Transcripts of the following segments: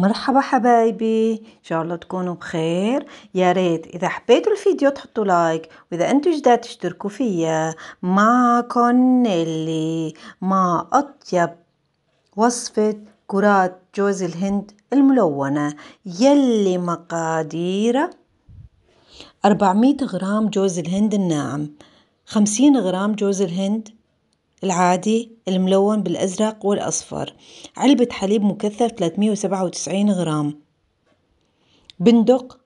مرحبا حبايبي ان شاء الله تكونوا بخير يا ريت اذا حبيتوا الفيديو تحطوا لايك واذا انتم جداد تشتركوا فيا مع كونيلي مع اطيب وصفة كرات جوز الهند الملونة يلي مقاديره 400 غرام جوز الهند الناعم 50 غرام جوز الهند العادي الملون بالأزرق والأصفر علبة حليب مكثف 397 غرام بندق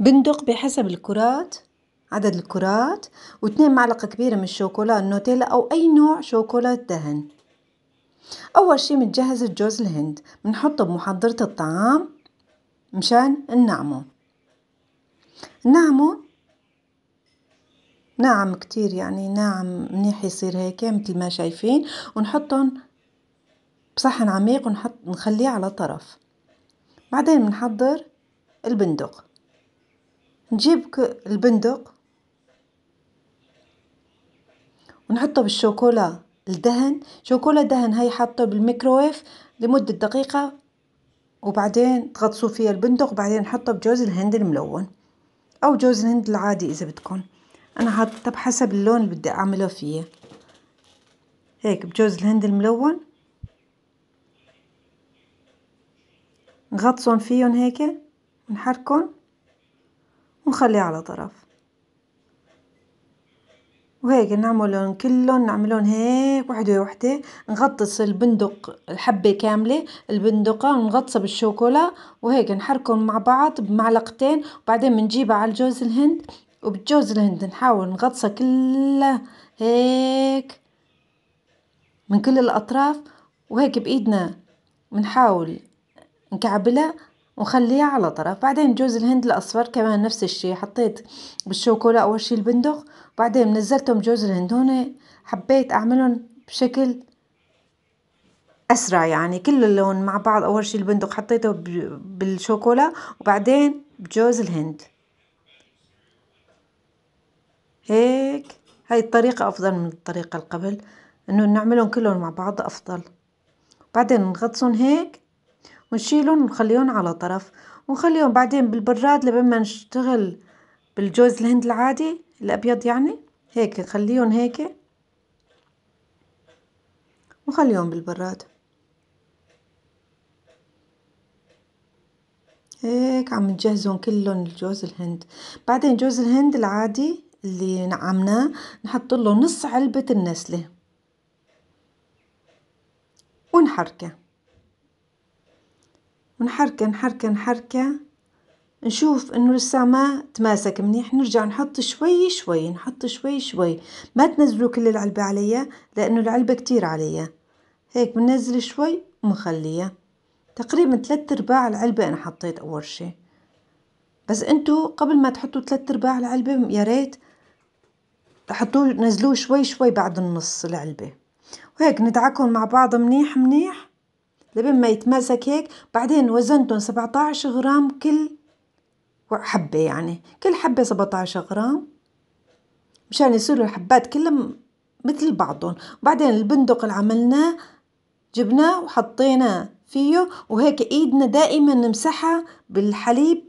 بندق بحسب الكرات عدد الكرات واثنين معلقة كبيرة من الشوكولا النوتيلا أو أي نوع شوكولا دهن أول شي بنجهز الجوز الهند بنحطه بمحضرة الطعام مشان ننعمه نعمه ناعم كتير يعني ناعم منيح يصير هيك متل ما شايفين ونحطهم بصحن عميق ونحط نخليه على طرف بعدين بنحضر البندق نجيب البندق ونحطه بالشوكولا الدهن شوكولا دهن هاي حاطه بالميكرويف لمدة دقيقة وبعدين تغطسوا فيها البندق وبعدين نحطه بجوز الهند الملون أو جوز الهند العادي إذا بدكم انا حاطه بحسب اللون اللي بدي اعمله فيه هيك بجوز الهند الملون نغطسهم فيهم هيك نحركهم ونخليه على طرف وهيك نعملهم كلهم نعملهم هيك وحدة وحدة نغطس البندق الحبة كاملة البندقة ونغطسها بالشوكولا وهيك نحركهم مع بعض بمعلقتين وبعدين بنجيبها على الجوز الهند وبجوز الهند نحاول نغطسها كلها هيك من كل الأطراف وهيك بإيدنا بنحاول نكعبلها ونخليها على طرف بعدين جوز الهند الأصفر كمان نفس الشي حطيت بالشوكولا أول شي البندق بعدين نزلتهم جوز الهند هون حبيت أعملهم بشكل أسرع يعني كل اللون مع بعض أول شي البندق حطيته بالشوكولا وبعدين بجوز الهند هيك هاي الطريقة أفضل من الطريقة القبل إنه نعملهم كلهم مع بعض أفضل بعدين نغطسهم هيك ونشيلهم ونخليهم على طرف ونخليهم بعدين بالبراد لبين ما نشتغل بالجوز الهند العادي الأبيض يعني هيك نخليهم هيك ونخليهم بالبراد هيك عم نجهزهم كلهم الجوز الهند بعدين جوز الهند العادي اللي نعمناه نحط له نص علبة النسلة ونحركه ونحركه نحركه نحركه نشوف انه لسه ما تماسك منيح نرجع نحط شوي شوي نحط شوي شوي ما تنزلوا كل العلبة عليا لانه العلبة كتير عليا هيك بنزل شوي ومخليها تقريبا ثلاثة ارباع العلبة انا حطيت اول شي بس انتو قبل ما تحطوا ثلاثة ارباع العلبة يا ريت حطوه نزلوه شوي شوي بعد النص العلبة وهيك ندعكهم مع بعض منيح منيح لبين ما يتماسك هيك بعدين وزنتهم 17 غرام كل حبة يعني كل حبة 17 غرام مشان يصيروا الحبات كلهم مثل بعضهم وبعدين البندق اللي عملناه جبناه وحطيناه فيه وهيك ايدنا دائما نمسحها بالحليب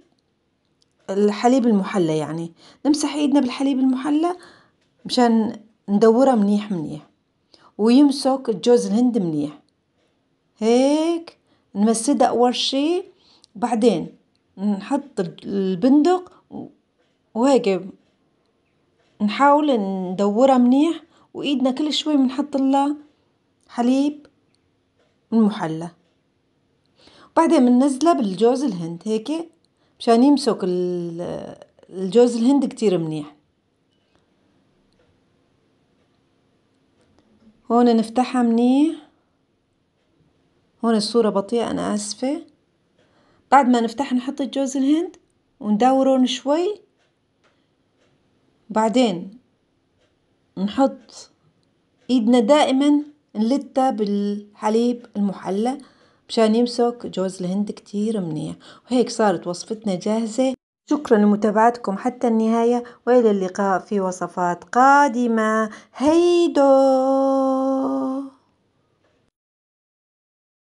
الحليب المحلى يعني نمسح ايدنا بالحليب المحلى مشان ندورها منيح منيح ويمسك الجوز الهند منيح هيك نمسدها أول شي بعدين نحط البندق وهيك نحاول ندورها منيح وإيدنا كل شوي بنحطلها حليب المحلى بعدين بننزلها بالجوز الهند هيك مشان يمسك الجوز الهند كتير منيح هون نفتحها منيح هون الصورة بطيئة أنا آسفة بعد ما نفتح نحط الجوز الهند وندورهم شوي بعدين نحط ايدنا دائما نلتها بالحليب المحلى مشان يمسك جوز الهند كتير منيح وهيك صارت وصفتنا جاهزة شكرا لمتابعتكم حتى النهاية وإلى اللقاء في وصفات قادمة هيدو